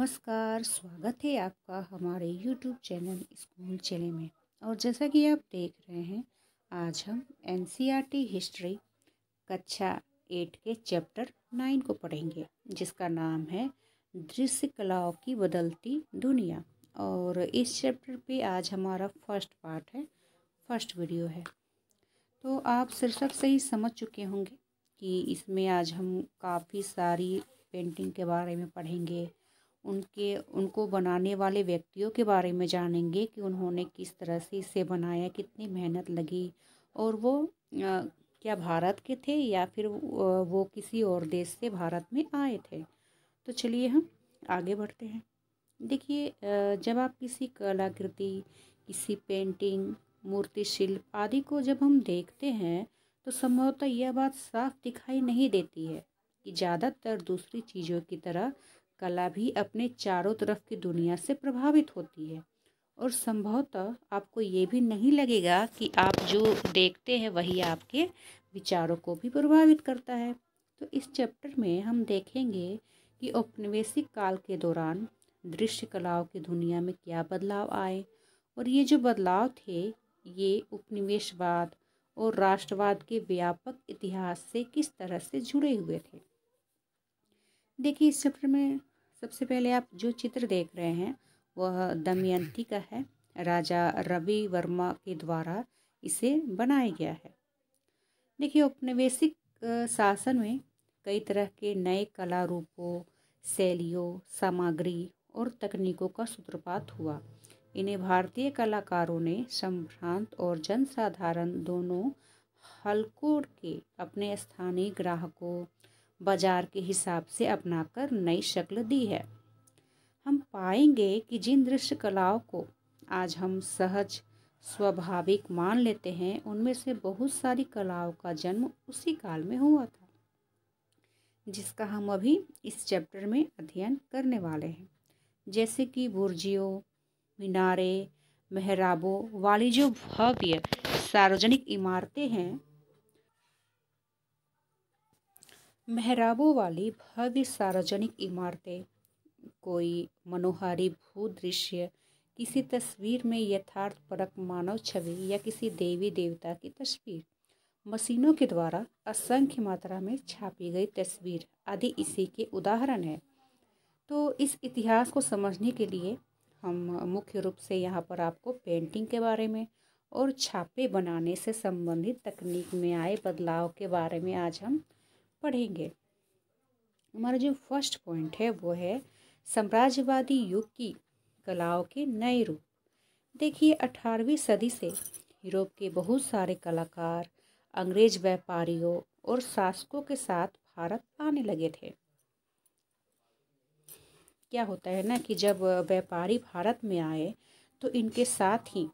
नमस्कार स्वागत है आपका हमारे यूट्यूब चैनल स्कूल चले में और जैसा कि आप देख रहे हैं आज हम एन हिस्ट्री e कक्षा एट के चैप्टर नाइन को पढ़ेंगे जिसका नाम है दृश्य कलाओं की बदलती दुनिया और इस चैप्टर पे आज हमारा फर्स्ट पार्ट है फर्स्ट वीडियो है तो आप शीर्षक से ही समझ चुके होंगे कि इसमें आज हम काफ़ी सारी पेंटिंग के बारे में पढ़ेंगे उनके उनको बनाने वाले व्यक्तियों के बारे में जानेंगे कि उन्होंने किस तरह से इसे बनाया कितनी मेहनत लगी और वो आ, क्या भारत के थे या फिर वो किसी और देश से भारत में आए थे तो चलिए हम आगे बढ़ते हैं देखिए जब आप किसी कलाकृति किसी पेंटिंग मूर्ति शिल्प आदि को जब हम देखते हैं तो संभवतः यह बात साफ दिखाई नहीं देती है कि ज़्यादातर दूसरी चीज़ों की तरह कला भी अपने चारों तरफ की दुनिया से प्रभावित होती है और संभवतः आपको ये भी नहीं लगेगा कि आप जो देखते हैं वही आपके विचारों को भी प्रभावित करता है तो इस चैप्टर में हम देखेंगे कि औपनिवेशिक काल के दौरान दृश्य कलाओं की दुनिया में क्या बदलाव आए और ये जो बदलाव थे ये उपनिवेशवाद और राष्ट्रवाद के व्यापक इतिहास से किस तरह से जुड़े हुए थे देखिए इस चैप्टर में सबसे पहले आप जो चित्र देख रहे हैं वह दमयंती का है राजा रवि वर्मा के द्वारा इसे बनाया गया है देखिए औपनिवेशिक शासन में कई तरह के नए कला रूपों शैलियों सामग्री और तकनीकों का सूत्रपात हुआ इन्हें भारतीय कलाकारों ने संभ्रांत और जनसाधारण दोनों हलकों के अपने स्थानीय ग्राहकों बाजार के हिसाब से अपनाकर नई शक्ल दी है हम पाएंगे कि जिन दृश्य कलाओं को आज हम सहज स्वाभाविक मान लेते हैं उनमें से बहुत सारी कलाओं का जन्म उसी काल में हुआ था जिसका हम अभी इस चैप्टर में अध्ययन करने वाले हैं जैसे कि बुर्जियों मीनारे मेहराबों वाली जो भव्य सार्वजनिक इमारतें हैं मेहराबों वाली भव्य सार्वजनिक इमारतें कोई मनोहारी भू दृश्य किसी तस्वीर में यथार्थ परक मानव छवि या किसी देवी देवता की तस्वीर मशीनों के द्वारा असंख्य मात्रा में छापी गई तस्वीर आदि इसी के उदाहरण है तो इस इतिहास को समझने के लिए हम मुख्य रूप से यहाँ पर आपको पेंटिंग के बारे में और छापे बनाने से संबंधित तकनीक में आए बदलाव के बारे में आज हम पढ़ेंगे हमारा जो फर्स्ट पॉइंट है वो है साम्राज्यवादी युग की कलाओं के नए रूप देखिए अठारहवीं सदी से यूरोप के बहुत सारे कलाकार अंग्रेज व्यापारियों और शासकों के साथ भारत आने लगे थे क्या होता है ना कि जब व्यापारी भारत में आए तो इनके साथ ही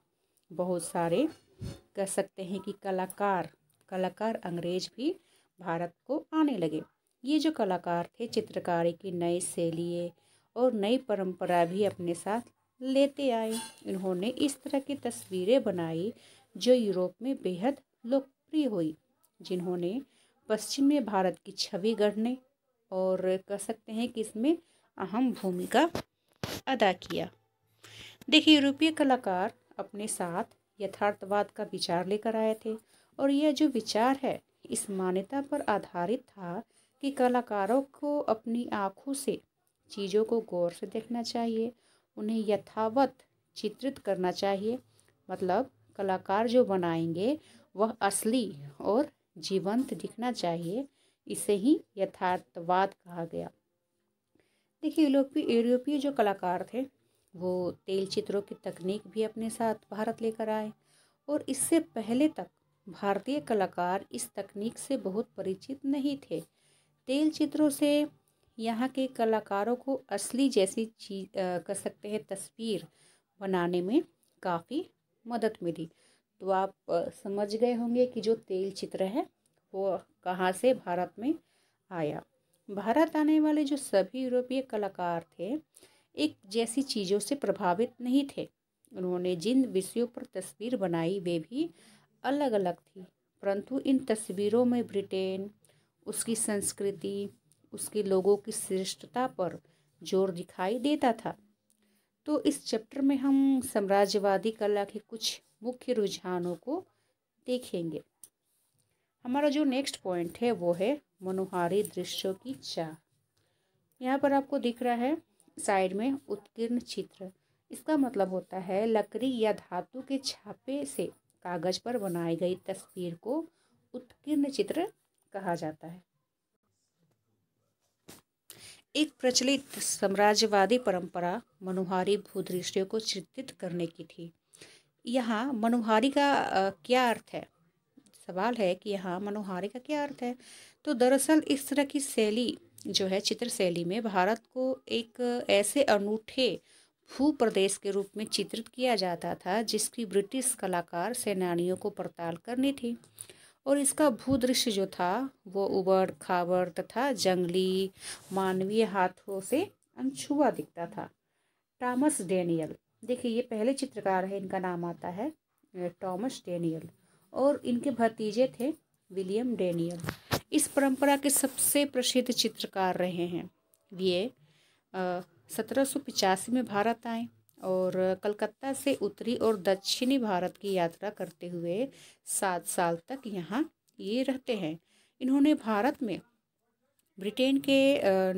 बहुत सारे कह सकते हैं कि कलाकार कलाकार अंग्रेज भी भारत को आने लगे ये जो कलाकार थे चित्रकारी की नई शैली और नई परंपरा भी अपने साथ लेते आए इन्होंने इस तरह की तस्वीरें बनाई जो यूरोप में बेहद लोकप्रिय हुई जिन्होंने पश्चिम में भारत की छवि गढ़ने और कह सकते हैं कि इसमें अहम भूमिका अदा किया देखिए यूरोपीय कलाकार अपने साथ यथार्थवाद का विचार लेकर आए थे और यह जो विचार है इस मान्यता पर आधारित था कि कलाकारों को अपनी आँखों से चीज़ों को गौर से देखना चाहिए उन्हें यथावत चित्रित करना चाहिए मतलब कलाकार जो बनाएंगे वह असली और जीवंत दिखना चाहिए इसे ही यथार्थवाद कहा गया देखिए यूरोपीय यूरोपीय जो कलाकार थे वो तेल चित्रों की तकनीक भी अपने साथ भारत लेकर आए और इससे पहले तक भारतीय कलाकार इस तकनीक से बहुत परिचित नहीं थे तेल चित्रों से यहाँ के कलाकारों को असली जैसी चीज कह सकते हैं तस्वीर बनाने में काफ़ी मदद मिली तो आप समझ गए होंगे कि जो तेल चित्र है वो कहाँ से भारत में आया भारत आने वाले जो सभी यूरोपीय कलाकार थे एक जैसी चीज़ों से प्रभावित नहीं थे उन्होंने जिन विषयों पर तस्वीर बनाई वे भी अलग अलग थी परंतु इन तस्वीरों में ब्रिटेन उसकी संस्कृति उसके लोगों की श्रेष्ठता पर जोर दिखाई देता था तो इस चैप्टर में हम साम्राज्यवादी कला के कुछ मुख्य रुझानों को देखेंगे हमारा जो नेक्स्ट पॉइंट है वो है मनोहारी दृश्यों की चाह यहाँ पर आपको दिख रहा है साइड में उत्कीर्ण चित्र इसका मतलब होता है लकड़ी या धातु के छापे से कागज़ पर बनाई गई तस्वीर को उत्कीर्ण चित्र कहा जाता है एक प्रचलित साम्राज्यवादी परंपरा मनोहारी भूदृश्य को चित्रित करने की थी यहाँ मनोहारी का क्या अर्थ है सवाल है कि यहाँ मनोहारी का क्या अर्थ है तो दरअसल इस तरह की शैली जो है चित्र शैली में भारत को एक ऐसे अनूठे फू प्रदेश के रूप में चित्रित किया जाता था जिसकी ब्रिटिश कलाकार सेनानियों को पड़ताल करनी थी और इसका भूदृश्य जो था वो उबड़ खाबड़ तथा जंगली मानवीय हाथों से अनछुआ दिखता था टॉमस डेनियल देखिए ये पहले चित्रकार है इनका नाम आता है टॉमस डेनियल और इनके भतीजे थे विलियम डेनियल इस परंपरा के सबसे प्रसिद्ध चित्रकार रहे हैं ये सत्रह में भारत आए और कलकत्ता से उत्तरी और दक्षिणी भारत की यात्रा करते हुए सात साल तक यहाँ ये रहते हैं इन्होंने भारत में ब्रिटेन के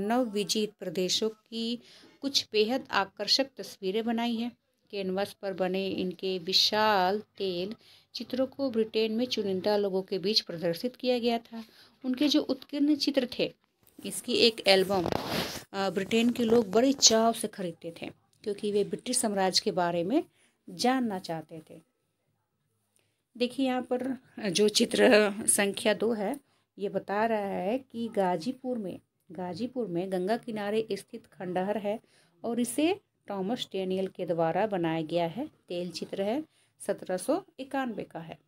नवविजित प्रदेशों की कुछ बेहद आकर्षक तस्वीरें बनाई हैं कैनवस पर बने इनके विशाल तेल चित्रों को ब्रिटेन में चुनिंदा लोगों के बीच प्रदर्शित किया गया था उनके जो उत्कीर्ण चित्र थे इसकी एक एल्बम ब्रिटेन के लोग बड़े चाव से खरीदते थे क्योंकि वे ब्रिटिश साम्राज्य के बारे में जानना चाहते थे देखिए यहाँ पर जो चित्र संख्या दो है ये बता रहा है कि गाजीपुर में गाजीपुर में गंगा किनारे स्थित खंडहर है और इसे टॉमस डेनियल के द्वारा बनाया गया है तेल चित्र है सत्रह सौ इक्यानवे का है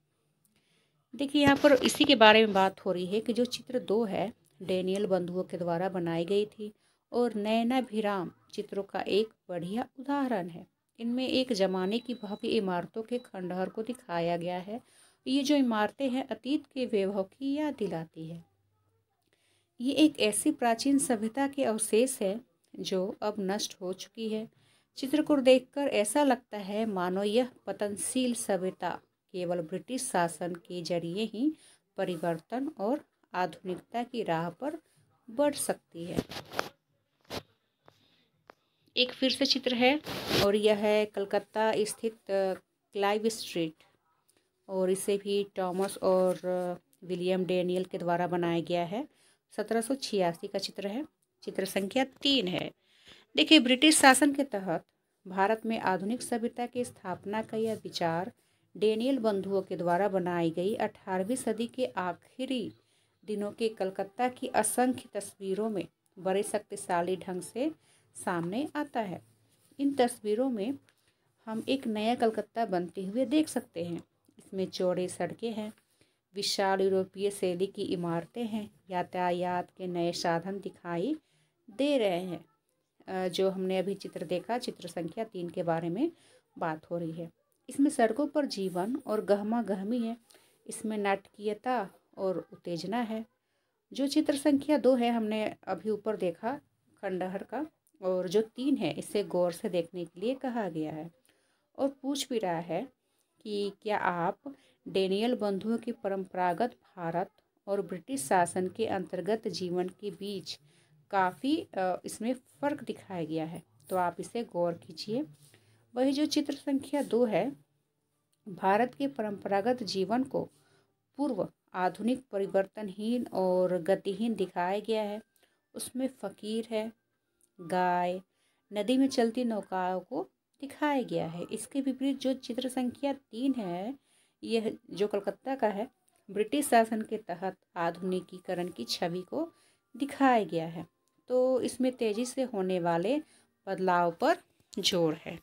देखिए यहाँ पर इसी के बारे में बात हो रही है कि जो चित्र दो है डेनियल बंधुओं के द्वारा बनाई गई थी और नैनाभिराम चित्रों का एक बढ़िया उदाहरण है इनमें एक जमाने की भव्य इमारतों के खंडहर को दिखाया गया है ये जो इमारतें हैं अतीत के वैभव की याद दिलाती है ये एक ऐसी प्राचीन सभ्यता के अवशेष है जो अब नष्ट हो चुकी है चित्र को देखकर ऐसा लगता है मानो यह पतनशील सभ्यता केवल ब्रिटिश शासन के जरिए ही परिवर्तन और आधुनिकता की राह पर बढ़ सकती है एक फिर से चित्र है और यह है कलकत्ता स्थित क्लाइव स्ट्रीट और इसे भी टॉमस और विलियम डेनियल के द्वारा बनाया गया है सत्रह का चित्र है चित्र संख्या तीन है देखिए ब्रिटिश शासन के तहत भारत में आधुनिक सभ्यता की स्थापना का यह विचार डेनियल बंधुओं के द्वारा बनाई गई अठारहवीं सदी के आखिरी दिनों के कलकत्ता की असंख्य तस्वीरों में बड़े शक्तिशाली ढंग से सामने आता है इन तस्वीरों में हम एक नया कलकत्ता बनते हुए देख सकते हैं इसमें चौड़े सड़कें हैं विशाल यूरोपीय शैली की इमारतें हैं यातायात के नए साधन दिखाई दे रहे हैं जो हमने अभी चित्र देखा चित्र संख्या तीन के बारे में बात हो रही है इसमें सड़कों पर जीवन और गहमा गहमी है इसमें नाटकीयता और उत्तेजना है जो चित्र संख्या दो है हमने अभी ऊपर देखा खंडहर का और जो तीन है इसे गौर से देखने के लिए कहा गया है और पूछ भी रहा है कि क्या आप डेनियल बंधुओं की परंपरागत भारत और ब्रिटिश शासन के अंतर्गत जीवन के बीच काफ़ी इसमें फ़र्क दिखाया गया है तो आप इसे गौर कीजिए वही जो चित्र संख्या दो है भारत के परंपरागत जीवन को पूर्व आधुनिक परिवर्तनहीन और गतिहीन दिखाया गया है उसमें फ़कीर है गाय नदी में चलती नौकाओं को दिखाया गया है इसके विपरीत जो चित्र संख्या तीन है यह जो कलकत्ता का है ब्रिटिश शासन के तहत आधुनिकीकरण की छवि को दिखाया गया है तो इसमें तेज़ी से होने वाले बदलाव पर जोर है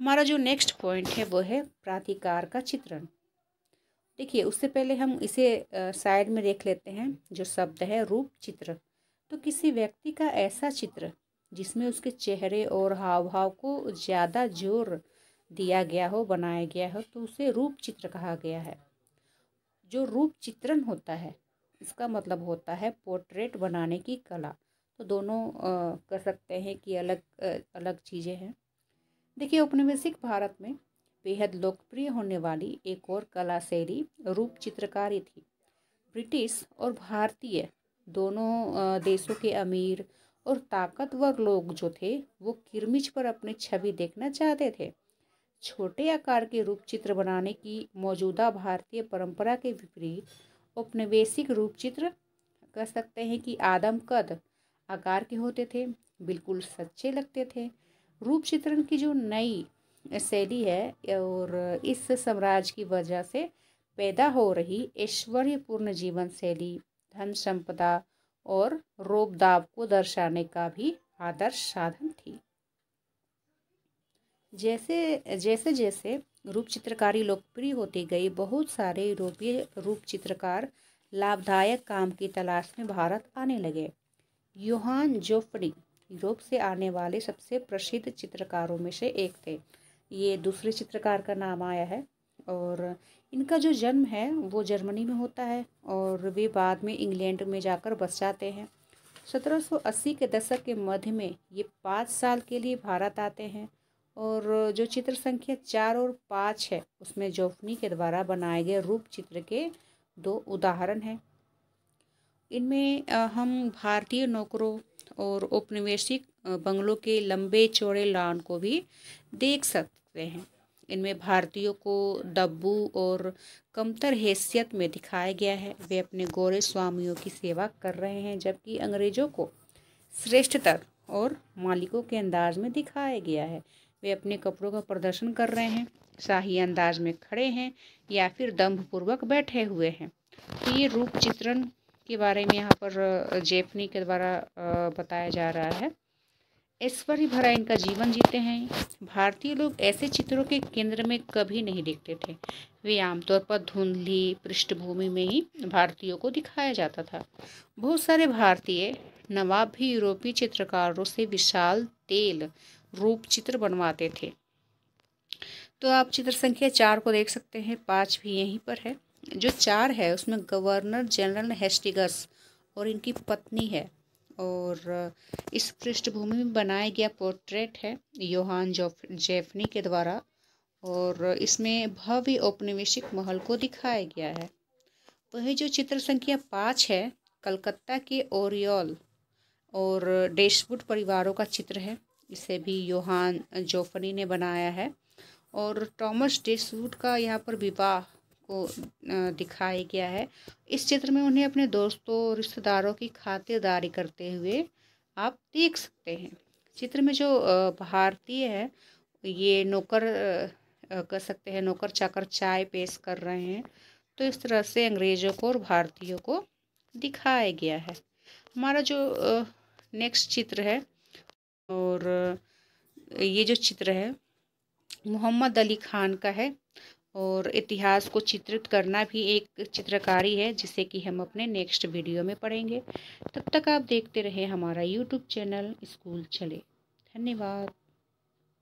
हमारा जो नेक्स्ट पॉइंट है वो है प्राधिकार का चित्रण देखिए उससे पहले हम इसे साइड में देख लेते हैं जो शब्द है रूप चित्र तो किसी व्यक्ति का ऐसा चित्र जिसमें उसके चेहरे और हाव भाव को ज़्यादा जोर दिया गया हो बनाया गया हो तो उसे रूप चित्र कहा गया है जो रूप चित्रण होता है इसका मतलब होता है पोर्ट्रेट बनाने की कला तो दोनों कह कर सकते हैं कि अलग आ, अलग चीज़ें हैं देखिए औपनिवेशिक भारत में बेहद लोकप्रिय होने वाली एक और कला शैली रूप चित्रकारी थी ब्रिटिश और भारतीय दोनों देशों के अमीर और ताकतवर लोग जो थे वो किरमिच पर अपनी छवि देखना चाहते थे छोटे आकार के रूप चित्र बनाने की मौजूदा भारतीय परंपरा के विपरीत औपनिवेशिक रूप चित्र कह सकते हैं कि आदम कद आकार के होते थे बिल्कुल सच्चे लगते थे रूप चित्रण की जो नई शैली है और इस साम्राज्य की वजह से पैदा हो रही ऐश्वर्यपूर्ण जीवन शैली धन संपदा और दाब को दर्शाने का भी आदर्श साधन थी जैसे जैसे जैसे रूप चित्रकारी लोकप्रिय होती गई बहुत सारे यूरोपीय रूप चित्रकार लाभदायक काम की तलाश में भारत आने लगे योहान जोफनी यूरोप से आने वाले सबसे प्रसिद्ध चित्रकारों में से एक थे ये दूसरे चित्रकार का नाम आया है और इनका जो जन्म है वो जर्मनी में होता है और वे बाद में इंग्लैंड में जाकर बस जाते हैं 1780 के दशक के मध्य में ये पाँच साल के लिए भारत आते हैं और जो चित्र संख्या चार और पाँच है उसमें जोफनी के द्वारा बनाए गए रूप चित्र के दो उदाहरण हैं इनमें हम भारतीय नौकरों और उपनिवेशिक बंगलों के लंबे चौड़े लान को भी देख सकते हैं इनमें भारतीयों को डब्बू और कमतर हैसियत में दिखाया गया है वे अपने गोरे स्वामियों की सेवा कर रहे हैं जबकि अंग्रेज़ों को श्रेष्ठतर और मालिकों के अंदाज में दिखाया गया है वे अपने कपड़ों का प्रदर्शन कर रहे हैं शाही अंदाज में खड़े हैं या फिर दम्भपूर्वक बैठे हुए हैं तो ये रूप चित्रण के बारे में यहाँ पर जेफनी के द्वारा बताया जा रहा है ऐश्वर्य भरा इनका जीवन जीते हैं भारतीय लोग ऐसे चित्रों के केंद्र में कभी नहीं देखते थे वे आमतौर पर धुंधली पृष्ठभूमि में ही भारतीयों को दिखाया जाता था बहुत सारे भारतीय नवाब भी यूरोपीय चित्रकारों से विशाल तेल रूप चित्र बनवाते थे तो आप चित्र संख्या चार को देख सकते हैं पाँच भी यहीं पर है जो चार है उसमें गवर्नर जनरल हेस्टिगस और इनकी पत्नी है और इस पृष्ठभूमि में बनाया गया पोर्ट्रेट है योहान जेफनी के द्वारा और इसमें भव्य औपनिवेशिक महल को दिखाया गया है वही जो चित्र संख्या पाँच है कलकत्ता के ओरियोल और डेशवुड परिवारों का चित्र है इसे भी योहान जोफनी ने बनाया है और टॉमस डेसवुड का यहाँ पर विवाह को दिखाया गया है इस चित्र में उन्हें अपने दोस्तों रिश्तेदारों की खातिरदारी करते हुए आप देख सकते हैं चित्र में जो भारतीय है ये नौकर कह सकते हैं नौकर चाकर चाय पेश कर रहे हैं तो इस तरह से अंग्रेज़ों को और भारतीयों को दिखाया गया है हमारा जो नेक्स्ट चित्र है और ये जो चित्र है मोहम्मद अली खान का है और इतिहास को चित्रित करना भी एक चित्रकारी है जिसे कि हम अपने नेक्स्ट वीडियो में पढ़ेंगे तब तक आप देखते रहे हमारा यूट्यूब चैनल स्कूल चले धन्यवाद